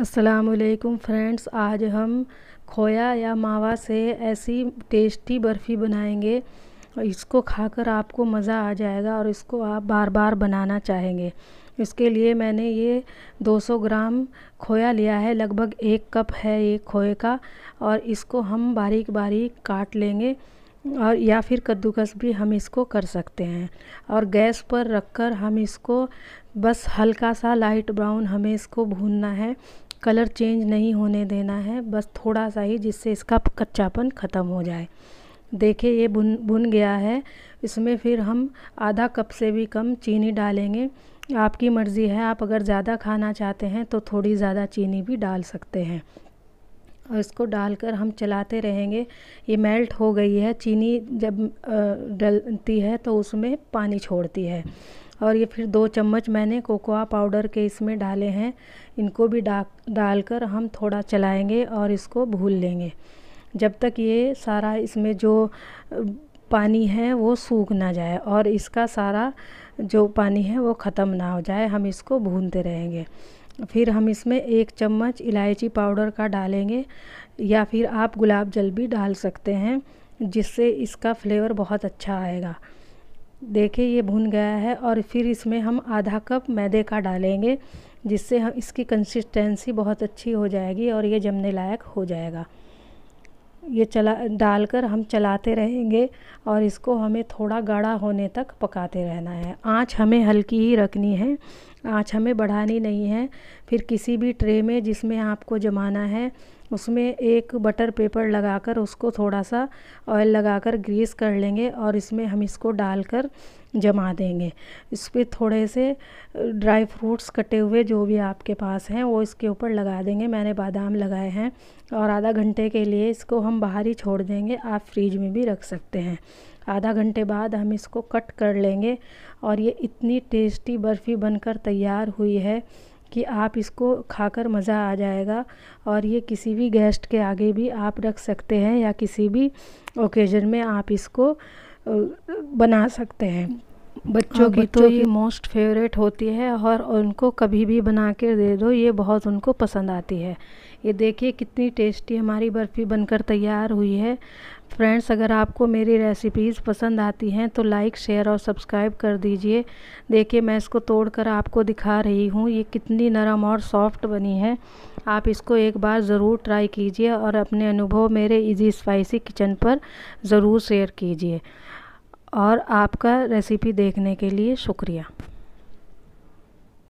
असलकुम फ्रेंड्स आज हम खोया या मावा से ऐसी टेस्टी बर्फ़ी बनाएंगे इसको खाकर आपको मज़ा आ जाएगा और इसको आप बार बार बनाना चाहेंगे इसके लिए मैंने ये 200 ग्राम खोया लिया है लगभग एक कप है ये खोए का और इसको हम बारीक बारीक काट लेंगे और या फिर कद्दूकस भी हम इसको कर सकते हैं और गैस पर रखकर हम इसको बस हल्का सा लाइट ब्राउन हमें इसको भूनना है कलर चेंज नहीं होने देना है बस थोड़ा सा ही जिससे इसका कच्चापन ख़त्म हो जाए देखिए ये बुन बुन गया है इसमें फिर हम आधा कप से भी कम चीनी डालेंगे आपकी मर्ज़ी है आप अगर ज़्यादा खाना चाहते हैं तो थोड़ी ज़्यादा चीनी भी डाल सकते हैं और इसको डालकर हम चलाते रहेंगे ये मेल्ट हो गई है चीनी जब डलती है तो उसमें पानी छोड़ती है और ये फिर दो चम्मच मैंने कोकोआ पाउडर के इसमें डाले हैं इनको भी डा डालकर हम थोड़ा चलाएंगे और इसको भून लेंगे जब तक ये सारा इसमें जो पानी है वो सूख ना जाए और इसका सारा जो पानी है वो ख़त्म ना हो जाए हम इसको भूनते रहेंगे फिर हम इसमें एक चम्मच इलायची पाउडर का डालेंगे या फिर आप गुलाब जल भी डाल सकते हैं जिससे इसका फ्लेवर बहुत अच्छा आएगा देखिए ये भुन गया है और फिर इसमें हम आधा कप मैदे का डालेंगे जिससे हम इसकी कंसिस्टेंसी बहुत अच्छी हो जाएगी और ये जमने लायक हो जाएगा ये चला डालकर हम चलाते रहेंगे और इसको हमें थोड़ा गाढ़ा होने तक पकाते रहना है आँच हमें हल्की ही रखनी है आँच हमें बढ़ानी नहीं है फिर किसी भी ट्रे में जिसमें आपको जमाना है उसमें एक बटर पेपर लगाकर उसको थोड़ा सा ऑयल लगाकर ग्रीस कर लेंगे और इसमें हम इसको डालकर जमा देंगे इस पर थोड़े से ड्राई फ्रूट्स कटे हुए जो भी आपके पास हैं वो इसके ऊपर लगा देंगे मैंने बादाम लगाए हैं और आधा घंटे के लिए इसको हम बाहर ही छोड़ देंगे आप फ्रिज में भी रख सकते हैं आधा घंटे बाद हम इसको कट कर लेंगे और ये इतनी टेस्टी बर्फ़ी बनकर तैयार हुई है कि आप इसको खाकर मज़ा आ जाएगा और ये किसी भी गेस्ट के आगे भी आप रख सकते हैं या किसी भी ओकेज़न में आप इसको बना सकते हैं बच्चों हाँ, की तो ये मोस्ट फेवरेट होती है और उनको कभी भी बना के दे दो ये बहुत उनको पसंद आती है ये देखिए कितनी टेस्टी हमारी बर्फ़ी बनकर तैयार हुई है फ्रेंड्स अगर आपको मेरी रेसिपीज़ पसंद आती हैं तो लाइक शेयर और सब्सक्राइब कर दीजिए देखिए मैं इसको तोड़कर आपको दिखा रही हूँ ये कितनी नरम और सॉफ्ट बनी है आप इसको एक बार ज़रूर ट्राई कीजिए और अपने अनुभव मेरे इजी स्पाइसी किचन पर ज़रूर शेयर कीजिए और आपका रेसिपी देखने के लिए शुक्रिया